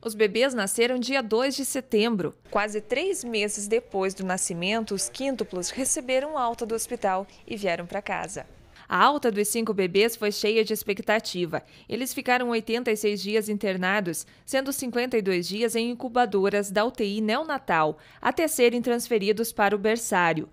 Os bebês nasceram dia 2 de setembro. Quase três meses depois do nascimento, os quíntuplos receberam alta do hospital e vieram para casa. A alta dos cinco bebês foi cheia de expectativa. Eles ficaram 86 dias internados, sendo 52 dias em incubadoras da UTI neonatal, até serem transferidos para o berçário.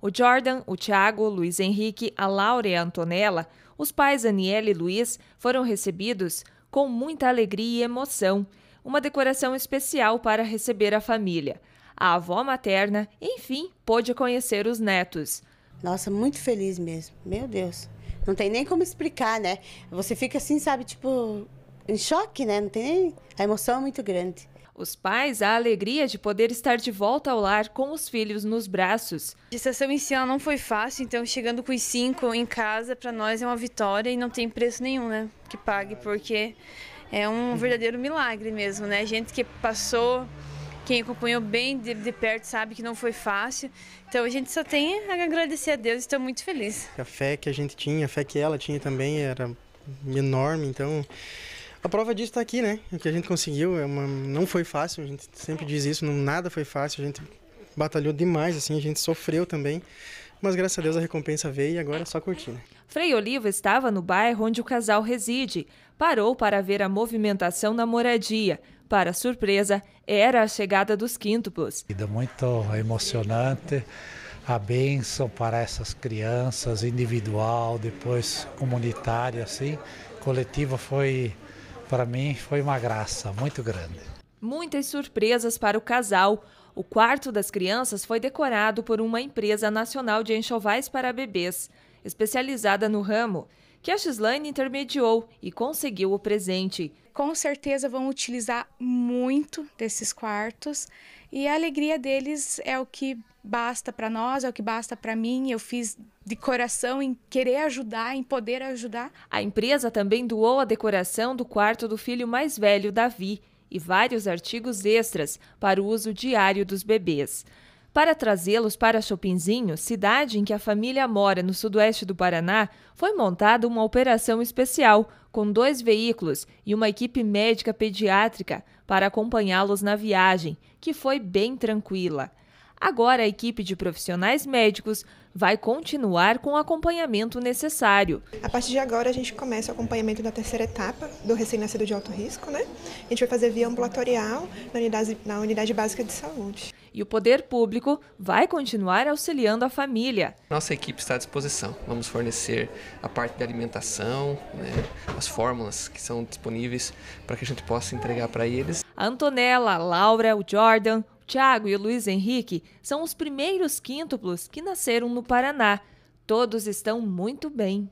O Jordan, o Thiago, Luiz Henrique, a Laura e a Antonella, os pais Aniele e Luiz, foram recebidos com muita alegria e emoção uma decoração especial para receber a família. A avó materna, enfim, pôde conhecer os netos. Nossa, muito feliz mesmo. Meu Deus. Não tem nem como explicar, né? Você fica assim, sabe, tipo, em choque, né? Não tem nem. A emoção é muito grande. Os pais, a alegria de poder estar de volta ao lar com os filhos nos braços. A gestação inicial não foi fácil, então chegando com os cinco em casa, para nós é uma vitória e não tem preço nenhum, né? Que pague, porque é um uhum. verdadeiro milagre mesmo, né? Gente que passou, quem acompanhou bem de, de perto sabe que não foi fácil. Então a gente só tem a agradecer a Deus e estou muito feliz. A fé que a gente tinha, a fé que ela tinha também era enorme, então a prova disso está aqui, né? O que a gente conseguiu é uma... não foi fácil, a gente sempre diz isso, não, nada foi fácil, a gente batalhou demais, assim, a gente sofreu também. Mas graças a Deus a recompensa veio e agora é só curtir. Né? Frei Oliva estava no bairro onde o casal reside. Parou para ver a movimentação na moradia. Para surpresa, era a chegada dos quíntuplos. Muito emocionante a bênção para essas crianças, individual, depois comunitária, assim. Coletiva foi, para mim, foi uma graça muito grande. Muitas surpresas para o casal. O quarto das crianças foi decorado por uma empresa nacional de enxovais para bebês, especializada no ramo, que a X-Line intermediou e conseguiu o presente. Com certeza vão utilizar muito desses quartos e a alegria deles é o que basta para nós, é o que basta para mim. Eu fiz de coração em querer ajudar, em poder ajudar. A empresa também doou a decoração do quarto do filho mais velho, Davi, e vários artigos extras para o uso diário dos bebês. Para trazê-los para Chopinzinho, cidade em que a família mora no sudoeste do Paraná, foi montada uma operação especial, com dois veículos e uma equipe médica pediátrica para acompanhá-los na viagem, que foi bem tranquila. Agora a equipe de profissionais médicos vai continuar com o acompanhamento necessário. A partir de agora a gente começa o acompanhamento da terceira etapa do recém-nascido de alto risco, né? A gente vai fazer via ambulatorial na unidade, na unidade básica de saúde. E o poder público vai continuar auxiliando a família. Nossa equipe está à disposição. Vamos fornecer a parte da alimentação, né? as fórmulas que são disponíveis para que a gente possa entregar para eles. A Antonella, a Laura, o Jordan, Tiago e Luiz Henrique são os primeiros quíntuplos que nasceram no Paraná. Todos estão muito bem.